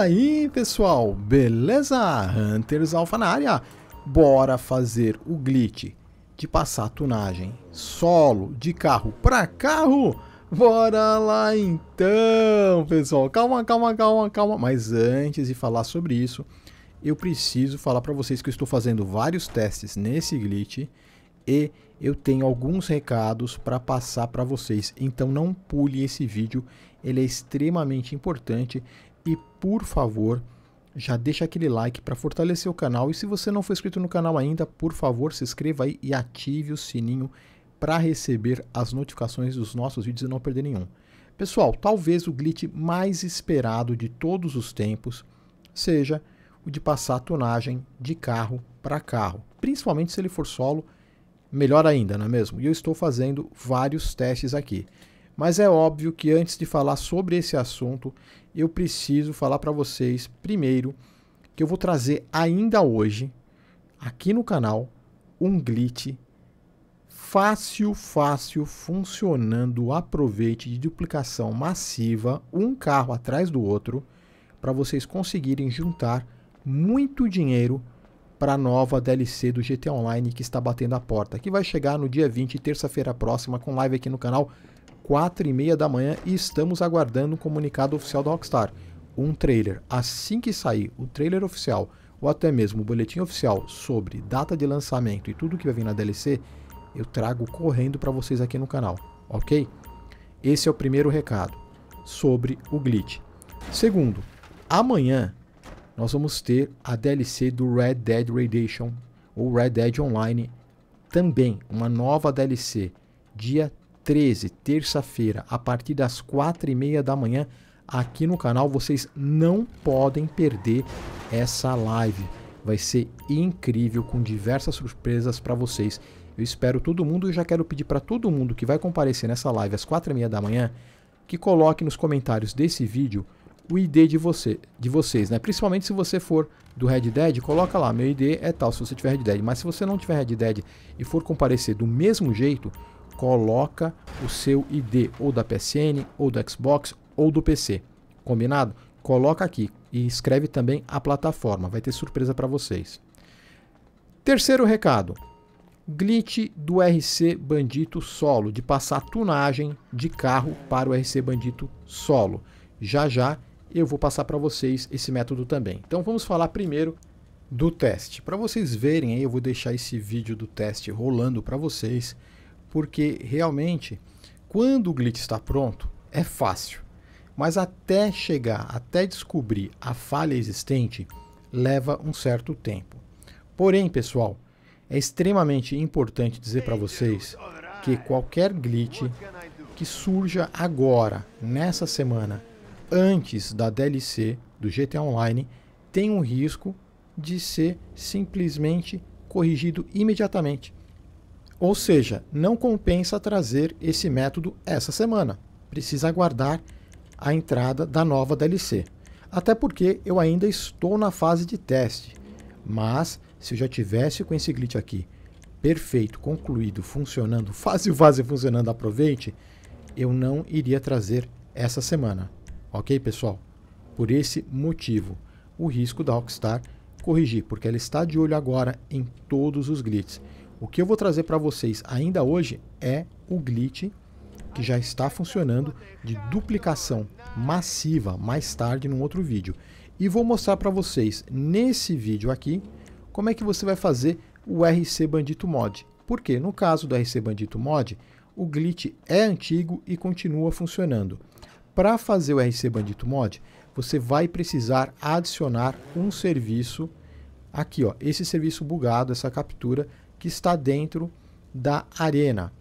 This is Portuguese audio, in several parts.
aí pessoal, beleza? Hunters Alpha na área, bora fazer o glitch de passar tunagem solo de carro para carro? Bora lá então pessoal, calma, calma, calma, calma, mas antes de falar sobre isso, eu preciso falar para vocês que eu estou fazendo vários testes nesse glitch e eu tenho alguns recados para passar para vocês, então não pule esse vídeo, ele é extremamente importante. E por favor, já deixa aquele like para fortalecer o canal. E se você não for inscrito no canal ainda, por favor, se inscreva aí e ative o sininho para receber as notificações dos nossos vídeos e não perder nenhum. Pessoal, talvez o glitch mais esperado de todos os tempos seja o de passar a tonagem de carro para carro, principalmente se ele for solo, melhor ainda, não é mesmo? E eu estou fazendo vários testes aqui. Mas é óbvio que antes de falar sobre esse assunto, eu preciso falar para vocês primeiro que eu vou trazer ainda hoje aqui no canal um glitch fácil, fácil funcionando, aproveite de duplicação massiva, um carro atrás do outro, para vocês conseguirem juntar muito dinheiro para a nova DLC do GT Online que está batendo a porta, que vai chegar no dia 20, terça-feira próxima, com live aqui no canal 4 e meia da manhã e estamos aguardando um comunicado oficial da Rockstar. Um trailer. Assim que sair o trailer oficial ou até mesmo o boletim oficial sobre data de lançamento e tudo que vai vir na DLC, eu trago correndo para vocês aqui no canal, ok? Esse é o primeiro recado sobre o glitch. Segundo, amanhã nós vamos ter a DLC do Red Dead Redemption ou Red Dead Online também, uma nova DLC, dia 13, terça-feira, a partir das 4 e meia da manhã, aqui no canal. Vocês não podem perder essa live. Vai ser incrível, com diversas surpresas para vocês. Eu espero todo mundo e já quero pedir para todo mundo que vai comparecer nessa live às 4 e meia da manhã que coloque nos comentários desse vídeo o ID de, você, de vocês, né? Principalmente se você for do Red Dead, coloca lá, meu ID é tal, se você tiver Red Dead. Mas se você não tiver Red Dead e for comparecer do mesmo jeito, coloca o seu ID ou da PSN, ou do Xbox, ou do PC. Combinado? Coloca aqui e escreve também a plataforma, vai ter surpresa para vocês. Terceiro recado: glitch do RC Bandito Solo, de passar tunagem de carro para o RC Bandito Solo. Já já eu vou passar para vocês esse método também. Então vamos falar primeiro do teste. Para vocês verem aí, eu vou deixar esse vídeo do teste rolando para vocês porque realmente quando o glitch está pronto é fácil, mas até chegar, até descobrir a falha existente leva um certo tempo. Porém, pessoal, é extremamente importante dizer para vocês que qualquer glitch que surja agora, nessa semana, antes da DLC do GTA Online, tem um risco de ser simplesmente corrigido imediatamente. Ou seja, não compensa trazer esse método essa semana. Precisa aguardar a entrada da nova DLC. Até porque eu ainda estou na fase de teste. Mas se eu já tivesse com esse glitch aqui perfeito, concluído, funcionando, fácil, fácil funcionando, aproveite, eu não iria trazer essa semana. Ok, pessoal? Por esse motivo, o risco da Rockstar corrigir, porque ela está de olho agora em todos os glitches. O que eu vou trazer para vocês ainda hoje é o glitch que já está funcionando de duplicação massiva mais tarde num outro vídeo. E vou mostrar para vocês nesse vídeo aqui como é que você vai fazer o RC Bandito Mod. Porque no caso do RC Bandito Mod, o glitch é antigo e continua funcionando. Para fazer o RC Bandito Mod, você vai precisar adicionar um serviço aqui, ó, esse serviço bugado, essa captura que está dentro da arena.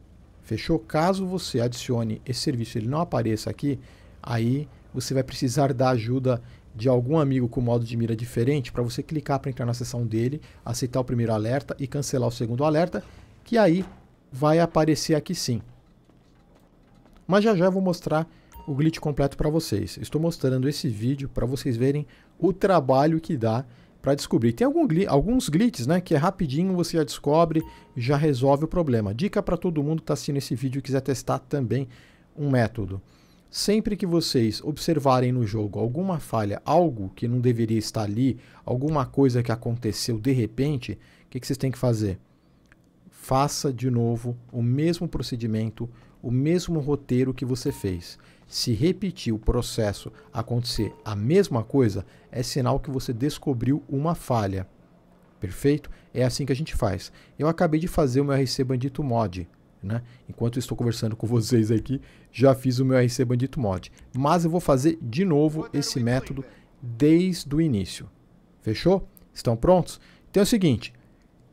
Fechou? Caso você adicione esse serviço, ele não apareça aqui, aí você vai precisar da ajuda de algum amigo com modo de mira diferente para você clicar para entrar na seção dele, aceitar o primeiro alerta e cancelar o segundo alerta, que aí vai aparecer aqui sim. Mas já já eu vou mostrar o glitch completo para vocês. Estou mostrando esse vídeo para vocês verem o trabalho que dá para descobrir. Tem algum, alguns glitches, né, que é rapidinho, você já descobre, já resolve o problema. Dica para todo mundo que está assistindo esse vídeo e quiser testar também um método. Sempre que vocês observarem no jogo alguma falha, algo que não deveria estar ali, alguma coisa que aconteceu de repente, o que, que vocês têm que fazer? Faça de novo o mesmo procedimento, o mesmo roteiro que você fez. Se repetir o processo acontecer a mesma coisa, é sinal que você descobriu uma falha. Perfeito? É assim que a gente faz. Eu acabei de fazer o meu RC Bandito Mod. Né? Enquanto estou conversando com vocês aqui, já fiz o meu RC Bandito Mod. Mas eu vou fazer de novo esse método desde o início. Fechou? Estão prontos? Então é o seguinte,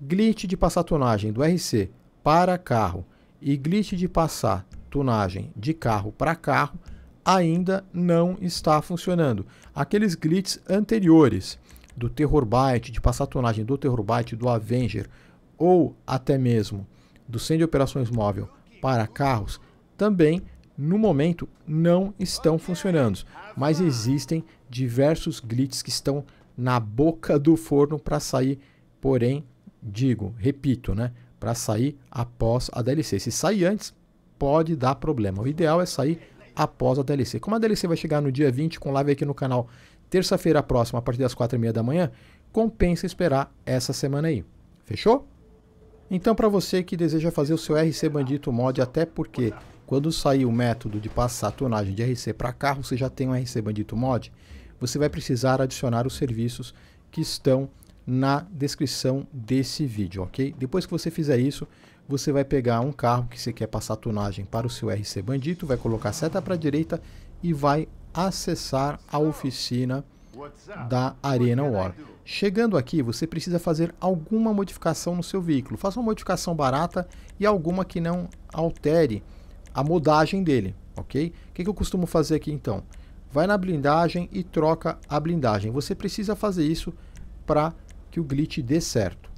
glitch de passar tonagem do RC para carro e glitch de passar tunagem de carro para carro ainda não está funcionando. Aqueles glitches anteriores do Terror Byte, de passar tunagem do Terror Byte, do Avenger ou até mesmo do centro de operações móvel para carros também no momento não estão funcionando, mas existem diversos glitches que estão na boca do forno para sair, porém, digo, repito, né, para sair após a DLC. Se sair antes, pode dar problema. O ideal é sair após a DLC. Como a DLC vai chegar no dia 20 com live aqui no canal terça-feira próxima, a partir das 4h30 da manhã, compensa esperar essa semana aí. Fechou? Então, para você que deseja fazer o seu RC Bandito Mod, até porque quando sair o método de passar a tonagem de RC para carro, você já tem um RC Bandito Mod, você vai precisar adicionar os serviços que estão na descrição desse vídeo, ok? Depois que você fizer isso, você vai pegar um carro que você quer passar tunagem para o seu RC Bandito, vai colocar seta para a direita e vai acessar a oficina da Arena War. Chegando aqui, você precisa fazer alguma modificação no seu veículo. Faça uma modificação barata e alguma que não altere a modagem dele, ok? O que, que eu costumo fazer aqui então? Vai na blindagem e troca a blindagem. Você precisa fazer isso para que o glitch dê certo.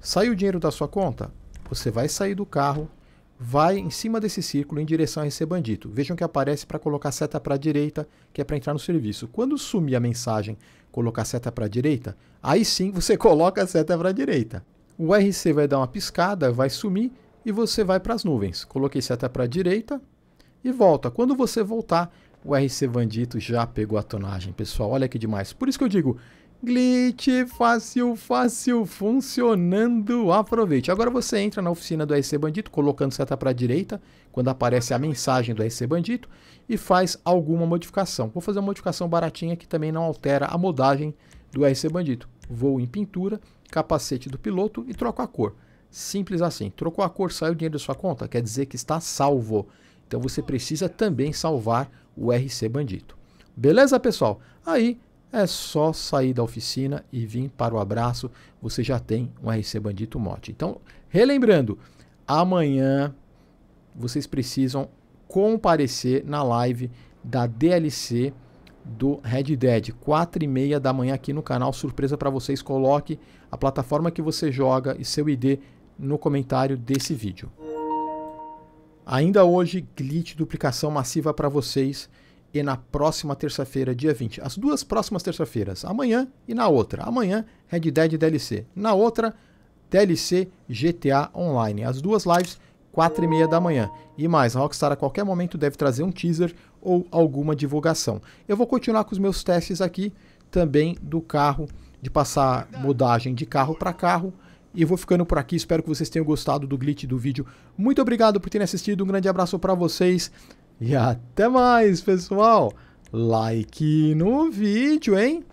Saiu o dinheiro da sua conta? Você vai sair do carro, vai em cima desse círculo em direção a esse bandido. Vejam que aparece para colocar seta para a direita, que é para entrar no serviço. Quando sumir a mensagem colocar seta para a direita, aí sim você coloca a seta para a direita. O RC vai dar uma piscada, vai sumir e você vai para as nuvens. Coloquei seta para a direita e volta. Quando você voltar, o RC Bandito já pegou a tonagem, pessoal. Olha que demais. Por isso que eu digo, Glitch fácil, fácil, funcionando. Aproveite. Agora você entra na oficina do RC Bandito, colocando seta para a direita, quando aparece a mensagem do RC Bandito, e faz alguma modificação. Vou fazer uma modificação baratinha que também não altera a modagem do RC Bandito. Vou em pintura, capacete do piloto e troco a cor. Simples assim. Trocou a cor, saiu o dinheiro da sua conta, quer dizer que está salvo. Então você precisa também salvar o RC Bandito. Beleza, pessoal? Aí é só sair da oficina e vir para o abraço, você já tem um RC Bandito Mote. Então, relembrando, amanhã vocês precisam comparecer na live da DLC do Red Dead, 4 e meia da manhã aqui no canal, surpresa para vocês, coloque a plataforma que você joga e seu ID no comentário desse vídeo. Ainda hoje, glitch duplicação massiva para vocês, e na próxima terça-feira, dia 20. As duas próximas terça-feiras, amanhã e na outra. Amanhã, Red é Dead DLC. Na outra, DLC GTA Online. As duas lives, 4 e meia da manhã. E mais, a Rockstar a qualquer momento deve trazer um teaser ou alguma divulgação. Eu vou continuar com os meus testes aqui também do carro, de passar modagem de carro para carro. E vou ficando por aqui, espero que vocês tenham gostado do glitch do vídeo. Muito obrigado por terem assistido, um grande abraço para vocês. E até mais, pessoal! Like no vídeo, hein?